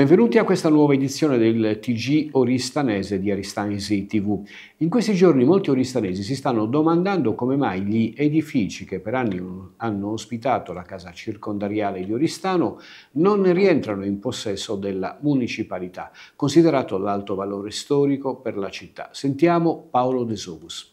Benvenuti a questa nuova edizione del TG Oristanese di Aristanesi TV. In questi giorni molti oristanesi si stanno domandando come mai gli edifici che per anni hanno ospitato la casa circondariale di Oristano non rientrano in possesso della municipalità, considerato l'alto valore storico per la città. Sentiamo Paolo De Desovus.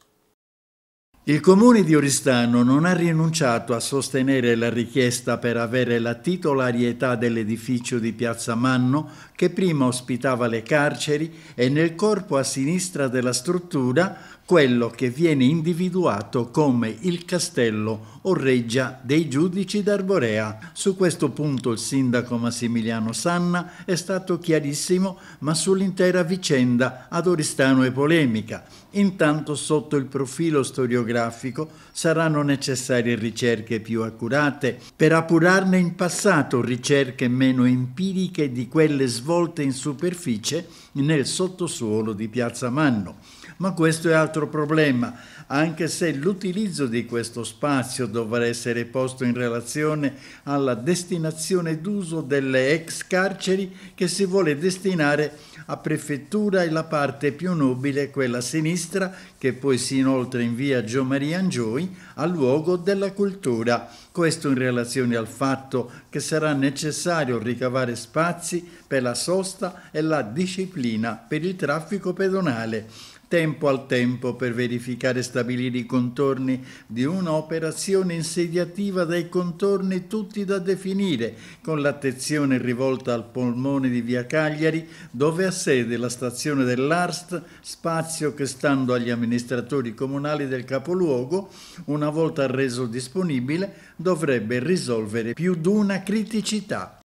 Il comune di Oristano non ha rinunciato a sostenere la richiesta per avere la titolarietà dell'edificio di Piazza Manno che prima ospitava le carceri e nel corpo a sinistra della struttura quello che viene individuato come il castello o reggia dei giudici d'Arborea. Su questo punto il sindaco Massimiliano Sanna è stato chiarissimo, ma sull'intera vicenda ad Oristano è polemica. Intanto sotto il profilo storiografico saranno necessarie ricerche più accurate per appurarne in passato ricerche meno empiriche di quelle svolte in superficie nel sottosuolo di Piazza Manno. Ma questo è altro problema, anche se l'utilizzo di questo spazio dovrà essere posto in relazione alla destinazione d'uso delle ex carceri che si vuole destinare a prefettura e la parte più nobile, quella sinistra, che poi si inoltre invia Gio Maria Angioi, al luogo della cultura. Questo in relazione al fatto che sarà necessario ricavare spazi per la sosta e la disciplina per il traffico pedonale tempo al tempo per verificare e stabilire i contorni di un'operazione insediativa dai contorni tutti da definire, con l'attenzione rivolta al polmone di via Cagliari, dove ha sede la stazione dell'Arst, spazio che stando agli amministratori comunali del capoluogo, una volta reso disponibile, dovrebbe risolvere più di una criticità.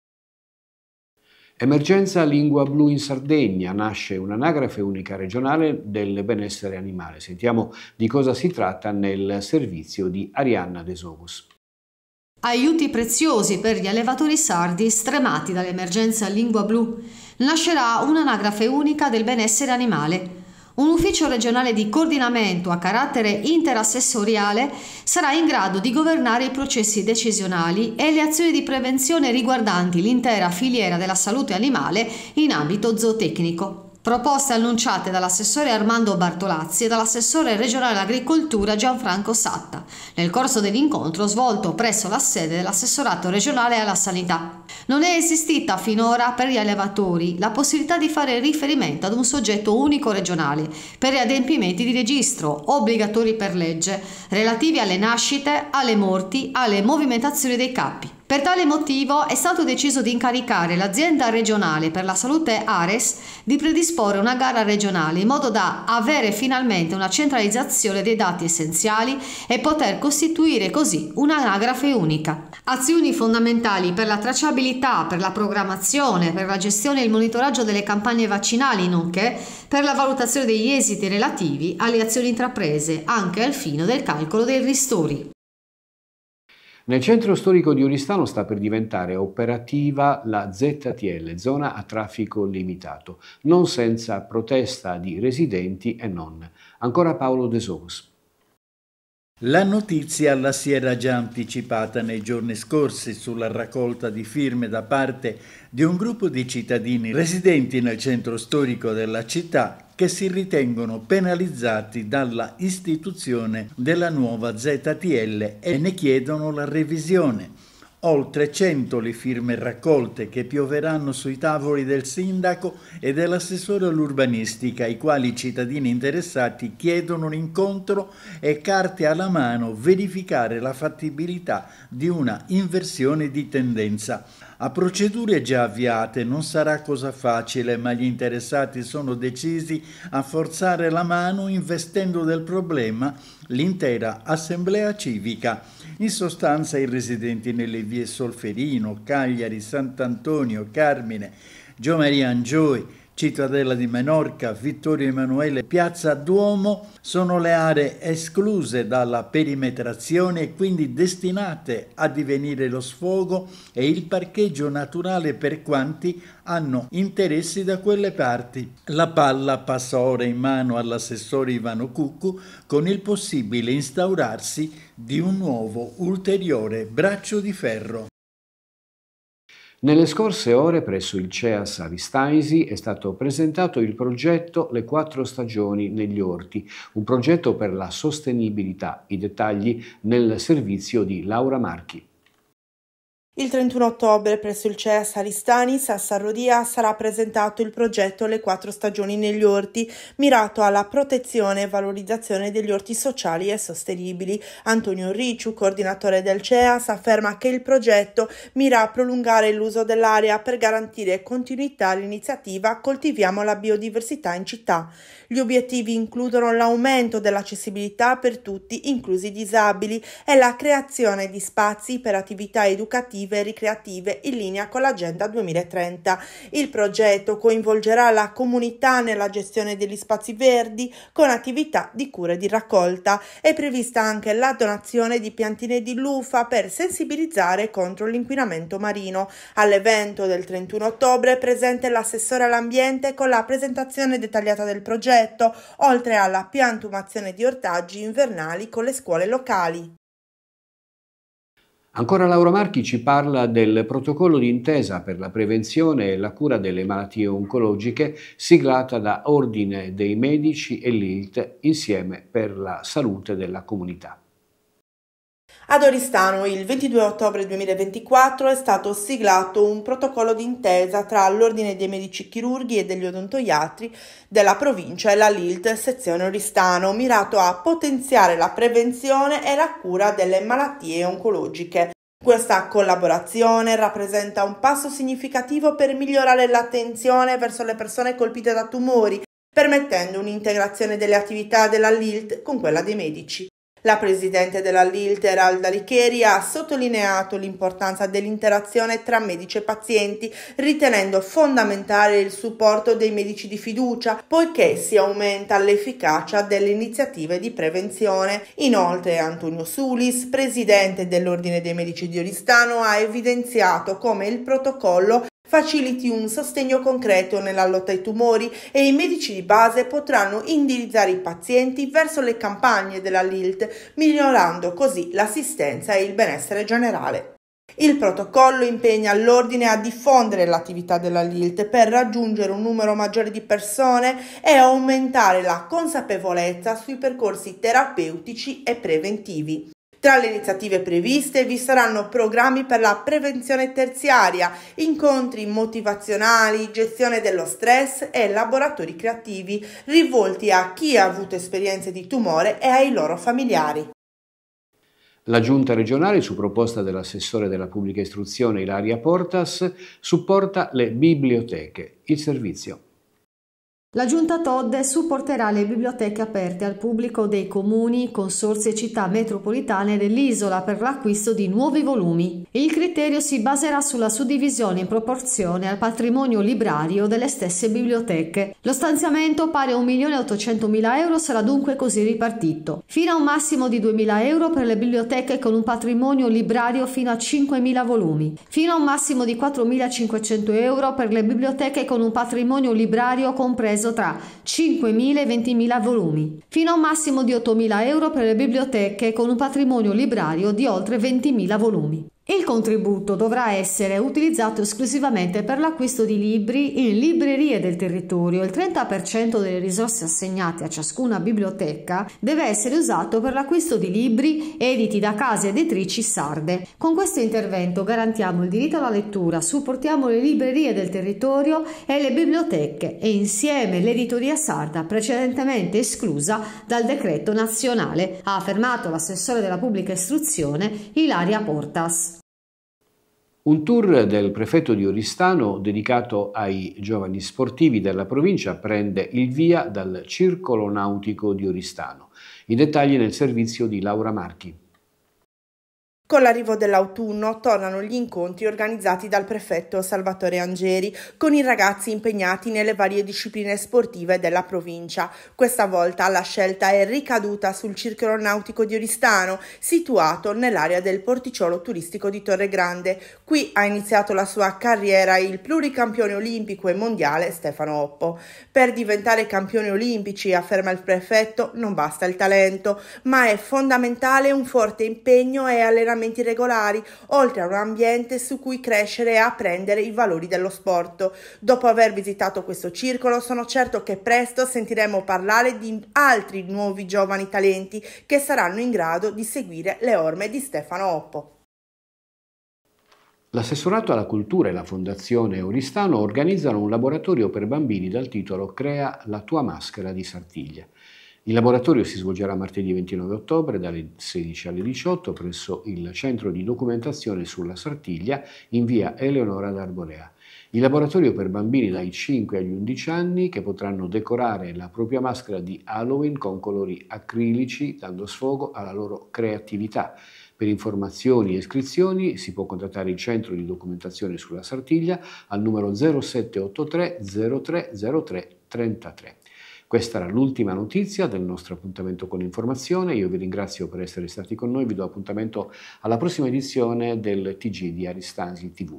Emergenza Lingua Blu in Sardegna nasce un'anagrafe unica regionale del benessere animale. Sentiamo di cosa si tratta nel servizio di Arianna Desogus. Aiuti preziosi per gli allevatori sardi stremati dall'emergenza Lingua Blu. Nascerà un'anagrafe unica del benessere animale un ufficio regionale di coordinamento a carattere interassessoriale sarà in grado di governare i processi decisionali e le azioni di prevenzione riguardanti l'intera filiera della salute animale in ambito zootecnico proposte annunciate dall'assessore Armando Bartolazzi e dall'assessore regionale agricoltura Gianfranco Satta nel corso dell'incontro svolto presso la sede dell'assessorato regionale alla sanità. Non è esistita finora per gli allevatori la possibilità di fare riferimento ad un soggetto unico regionale per gli adempimenti di registro obbligatori per legge relativi alle nascite, alle morti, alle movimentazioni dei capi. Per tale motivo è stato deciso di incaricare l'azienda regionale per la salute Ares di predisporre una gara regionale in modo da avere finalmente una centralizzazione dei dati essenziali e poter costituire così un'anagrafe unica. Azioni fondamentali per la tracciabilità, per la programmazione, per la gestione e il monitoraggio delle campagne vaccinali, nonché per la valutazione degli esiti relativi alle azioni intraprese, anche al fine del calcolo dei ristori. Nel centro storico di Oristano sta per diventare operativa la ZTL, zona a traffico limitato, non senza protesta di residenti e non. Ancora Paolo De Sous. La notizia la si era già anticipata nei giorni scorsi sulla raccolta di firme da parte di un gruppo di cittadini residenti nel centro storico della città che si ritengono penalizzati dalla istituzione della nuova ZTL e ne chiedono la revisione. Oltre 100 le firme raccolte che pioveranno sui tavoli del sindaco e dell'assessore all'urbanistica, i quali i cittadini interessati chiedono un incontro e carte alla mano verificare la fattibilità di una inversione di tendenza. A procedure già avviate non sarà cosa facile, ma gli interessati sono decisi a forzare la mano investendo del problema l'intera assemblea civica. In sostanza i residenti nelle vie Solferino, Cagliari, Sant'Antonio, Carmine, Giomaria Angioi, Cittadella di Menorca, Vittorio Emanuele, Piazza Duomo sono le aree escluse dalla perimetrazione e quindi destinate a divenire lo sfogo e il parcheggio naturale per quanti hanno interessi da quelle parti. La palla passa ora in mano all'assessore Ivano Cucu con il possibile instaurarsi di un nuovo ulteriore braccio di ferro. Nelle scorse ore presso il CEAS Avistaisi è stato presentato il progetto Le quattro stagioni negli orti, un progetto per la sostenibilità. I dettagli nel servizio di Laura Marchi. Il 31 ottobre presso il CEA Saristanis a Sarrodia sarà presentato il progetto Le quattro stagioni negli orti, mirato alla protezione e valorizzazione degli orti sociali e sostenibili. Antonio Ricciu, coordinatore del CEAS, afferma che il progetto mira a prolungare l'uso dell'area per garantire continuità all'iniziativa Coltiviamo la biodiversità in città. Gli obiettivi includono l'aumento dell'accessibilità per tutti, inclusi i disabili, e la creazione di spazi per attività educative attive ricreative in linea con l'Agenda 2030. Il progetto coinvolgerà la comunità nella gestione degli spazi verdi con attività di cura e di raccolta. È prevista anche la donazione di piantine di lufa per sensibilizzare contro l'inquinamento marino. All'evento del 31 ottobre è presente l'assessore all'ambiente con la presentazione dettagliata del progetto, oltre alla piantumazione di ortaggi invernali con le scuole locali. Ancora Laura Marchi ci parla del protocollo d'intesa per la prevenzione e la cura delle malattie oncologiche siglata da Ordine dei Medici e l'ILT insieme per la salute della comunità. Ad Oristano, il 22 ottobre 2024, è stato siglato un protocollo d'intesa tra l'Ordine dei Medici Chirurghi e degli Odontoiatri della provincia e la LILT sezione Oristano, mirato a potenziare la prevenzione e la cura delle malattie oncologiche. Questa collaborazione rappresenta un passo significativo per migliorare l'attenzione verso le persone colpite da tumori, permettendo un'integrazione delle attività della LILT con quella dei medici. La presidente della LILT, Eralda Licheri, ha sottolineato l'importanza dell'interazione tra medici e pazienti, ritenendo fondamentale il supporto dei medici di fiducia, poiché si aumenta l'efficacia delle iniziative di prevenzione. Inoltre, Antonio Sulis, presidente dell'Ordine dei Medici di Oristano, ha evidenziato come il protocollo faciliti un sostegno concreto nella lotta ai tumori e i medici di base potranno indirizzare i pazienti verso le campagne della LILT, migliorando così l'assistenza e il benessere generale. Il protocollo impegna l'Ordine a diffondere l'attività della LILT per raggiungere un numero maggiore di persone e aumentare la consapevolezza sui percorsi terapeutici e preventivi. Tra le iniziative previste vi saranno programmi per la prevenzione terziaria, incontri motivazionali, gestione dello stress e laboratori creativi rivolti a chi ha avuto esperienze di tumore e ai loro familiari. La Giunta regionale, su proposta dell'assessore della pubblica istruzione Ilaria Portas, supporta le biblioteche, il servizio la Giunta Todd supporterà le biblioteche aperte al pubblico dei comuni, consorzi e città metropolitane dell'isola per l'acquisto di nuovi volumi. Il criterio si baserà sulla suddivisione in proporzione al patrimonio librario delle stesse biblioteche. Lo stanziamento pari a 1.800.000 euro sarà dunque così ripartito. Fino a un massimo di 2.000 euro per le biblioteche con un patrimonio librario fino a 5.000 volumi. Fino a un massimo di 4.500 euro per le biblioteche con un patrimonio librario compreso compreso tra 5.000 e 20.000 volumi, fino a un massimo di 8.000 euro per le biblioteche con un patrimonio librario di oltre 20.000 volumi. Il contributo dovrà essere utilizzato esclusivamente per l'acquisto di libri in librerie del territorio. Il 30% delle risorse assegnate a ciascuna biblioteca deve essere usato per l'acquisto di libri editi da case editrici sarde. Con questo intervento garantiamo il diritto alla lettura, supportiamo le librerie del territorio e le biblioteche e insieme l'editoria sarda precedentemente esclusa dal decreto nazionale, ha affermato l'assessore della pubblica istruzione Ilaria Portas. Un tour del prefetto di Oristano dedicato ai giovani sportivi della provincia prende il via dal Circolo Nautico di Oristano. I dettagli nel servizio di Laura Marchi. Con l'arrivo dell'autunno tornano gli incontri organizzati dal prefetto Salvatore Angeri con i ragazzi impegnati nelle varie discipline sportive della provincia. Questa volta la scelta è ricaduta sul circolo nautico di Oristano, situato nell'area del porticciolo turistico di Torre Grande. Qui ha iniziato la sua carriera il pluricampione olimpico e mondiale Stefano Oppo. Per diventare campione olimpici, afferma il prefetto, non basta il talento, ma è fondamentale un forte impegno e allenamento allenamenti regolari, oltre a un ambiente su cui crescere e apprendere i valori dello sport. Dopo aver visitato questo circolo, sono certo che presto sentiremo parlare di altri nuovi giovani talenti che saranno in grado di seguire le orme di Stefano Oppo. L'assessorato alla cultura e la Fondazione Oristano organizzano un laboratorio per bambini dal titolo Crea la tua maschera di Sartiglia. Il laboratorio si svolgerà martedì 29 ottobre dalle 16 alle 18 presso il Centro di Documentazione sulla Sartiglia in via Eleonora d'Arborea. Il laboratorio per bambini dai 5 agli 11 anni che potranno decorare la propria maschera di Halloween con colori acrilici dando sfogo alla loro creatività. Per informazioni e iscrizioni si può contattare il centro di documentazione sulla Sartiglia al numero 0783 0303 questa era l'ultima notizia del nostro appuntamento con l'informazione. Io vi ringrazio per essere stati con noi, vi do appuntamento alla prossima edizione del TG di Aristasi TV.